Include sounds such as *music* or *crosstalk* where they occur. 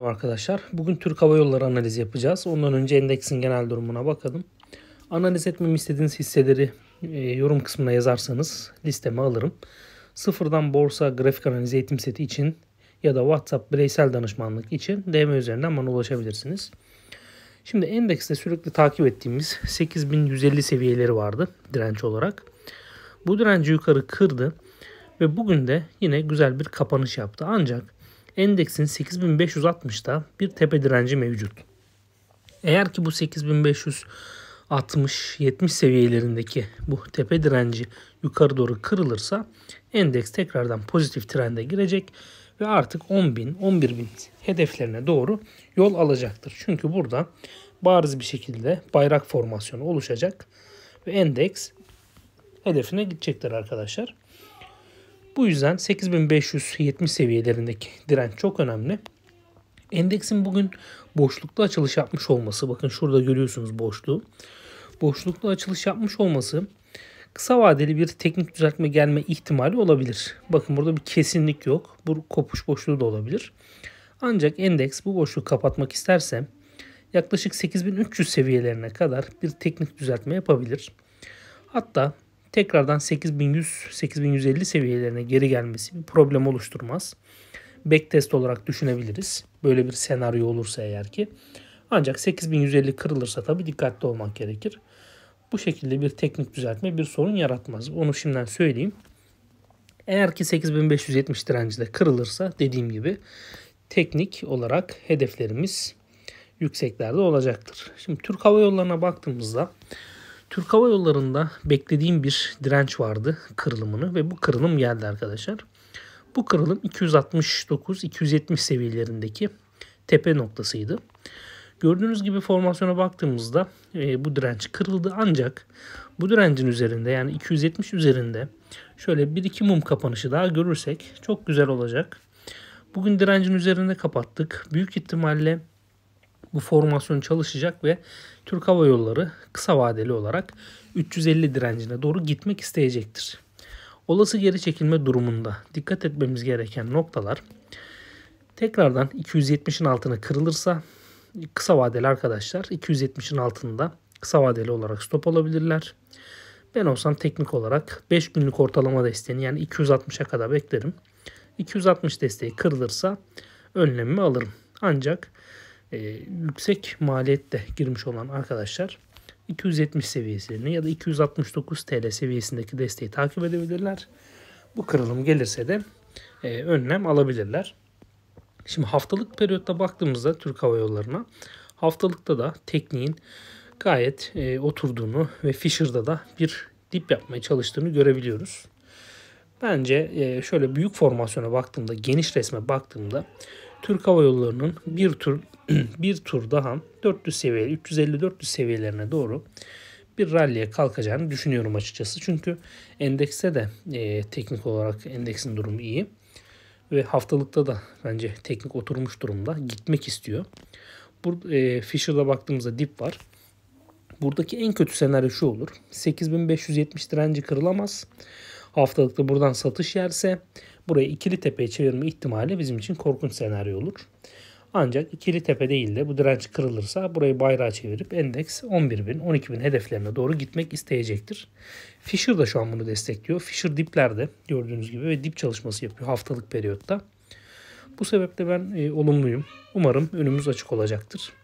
Arkadaşlar bugün Türk Hava Yolları analizi yapacağız. Ondan önce endeksin genel durumuna bakalım. Analiz etmemi istediğiniz hisseleri e, yorum kısmına yazarsanız listeme alırım. Sıfırdan borsa grafik analizi eğitim seti için ya da WhatsApp bireysel danışmanlık için DM üzerinden bana ulaşabilirsiniz. Şimdi endekste sürekli takip ettiğimiz 8150 seviyeleri vardı direnç olarak. Bu direnci yukarı kırdı ve bugün de yine güzel bir kapanış yaptı. Ancak endeksin 8560'da bir tepe direnci mevcut. Eğer ki bu 8560-70 seviyelerindeki bu tepe direnci yukarı doğru kırılırsa endeks tekrardan pozitif trende girecek ve artık 10.000 11.000 hedeflerine doğru yol alacaktır. Çünkü burada bariz bir şekilde bayrak formasyonu oluşacak ve endeks hedefine gidecektir arkadaşlar. Bu yüzden 8570 seviyelerindeki direnç çok önemli. Endeksin bugün boşluklu açılış yapmış olması, bakın şurada görüyorsunuz boşluğu. boşluklu açılış yapmış olması kısa vadeli bir teknik düzeltme gelme ihtimali olabilir. Bakın burada bir kesinlik yok. Bu kopuş boşluğu da olabilir. Ancak endeks bu boşluğu kapatmak isterse yaklaşık 8300 seviyelerine kadar bir teknik düzeltme yapabilir. Hatta tekrardan 8100-8150 seviyelerine geri gelmesi bir problem oluşturmaz. Backtest olarak düşünebiliriz. Böyle bir senaryo olursa eğer ki. Ancak 8150 kırılırsa tabii dikkatli olmak gerekir. Bu şekilde bir teknik düzeltme bir sorun yaratmaz. Onu şimdiden söyleyeyim. Eğer ki 8570 direnci de kırılırsa dediğim gibi teknik olarak hedeflerimiz yükseklerde olacaktır. Şimdi Türk Hava Yolları'na baktığımızda Türk Hava Yolları'nda beklediğim bir direnç vardı kırılımını ve bu kırılım geldi arkadaşlar. Bu kırılım 269-270 seviyelerindeki tepe noktasıydı. Gördüğünüz gibi formasyona baktığımızda e, bu direnç kırıldı ancak bu direncin üzerinde yani 270 üzerinde şöyle 1-2 mum kapanışı daha görürsek çok güzel olacak. Bugün direncin üzerinde kapattık. Büyük ihtimalle bu formasyon çalışacak ve Türk Hava Yolları kısa vadeli olarak 350 direncine doğru gitmek isteyecektir. Olası geri çekilme durumunda dikkat etmemiz gereken noktalar tekrardan 270'in altına kırılırsa kısa vadeli arkadaşlar 270'in altında kısa vadeli olarak stop olabilirler. Ben olsam teknik olarak 5 günlük ortalama desteğini yani 260'a kadar beklerim. 260 desteği kırılırsa önlemimi alırım. Ancak e, yüksek maliyette girmiş olan arkadaşlar 270 seviyesini ya da 269 TL seviyesindeki desteği takip edebilirler. Bu kırılım gelirse de e, önlem alabilirler. Şimdi haftalık periyotta baktığımızda Türk Hava Yolları'na haftalıkta da tekniğin gayet e, oturduğunu ve Fisher'da da bir dip yapmaya çalıştığını görebiliyoruz. Bence e, şöyle büyük formasyona baktığımda, geniş resme baktığımda Türk Hava Yolları'nın bir tur *clears throat* bir tur daha 400 seviye 350-400 seviyelerine doğru bir ralliye kalkacağını düşünüyorum açıkçası. Çünkü endekste de e, teknik olarak endeksin durumu iyi. Ve haftalıkta da bence teknik oturmuş durumda. Gitmek istiyor. Burada e, Fisher'da baktığımızda dip var. Buradaki en kötü senaryo şu olur. 8570 direnci kırılamaz. Haftalıkta buradan satış yerse burayı ikili tepeye çevirme ihtimali bizim için korkunç senaryo olur. Ancak ikili tepe değil de bu direnç kırılırsa burayı bayrağa çevirip endeks 11 bin, 12 bin hedeflerine doğru gitmek isteyecektir. Fisher da şu an bunu destekliyor. Fisher diplerde gördüğünüz gibi ve dip çalışması yapıyor haftalık periyotta. Bu sebeple ben e, olumluyum. Umarım önümüz açık olacaktır.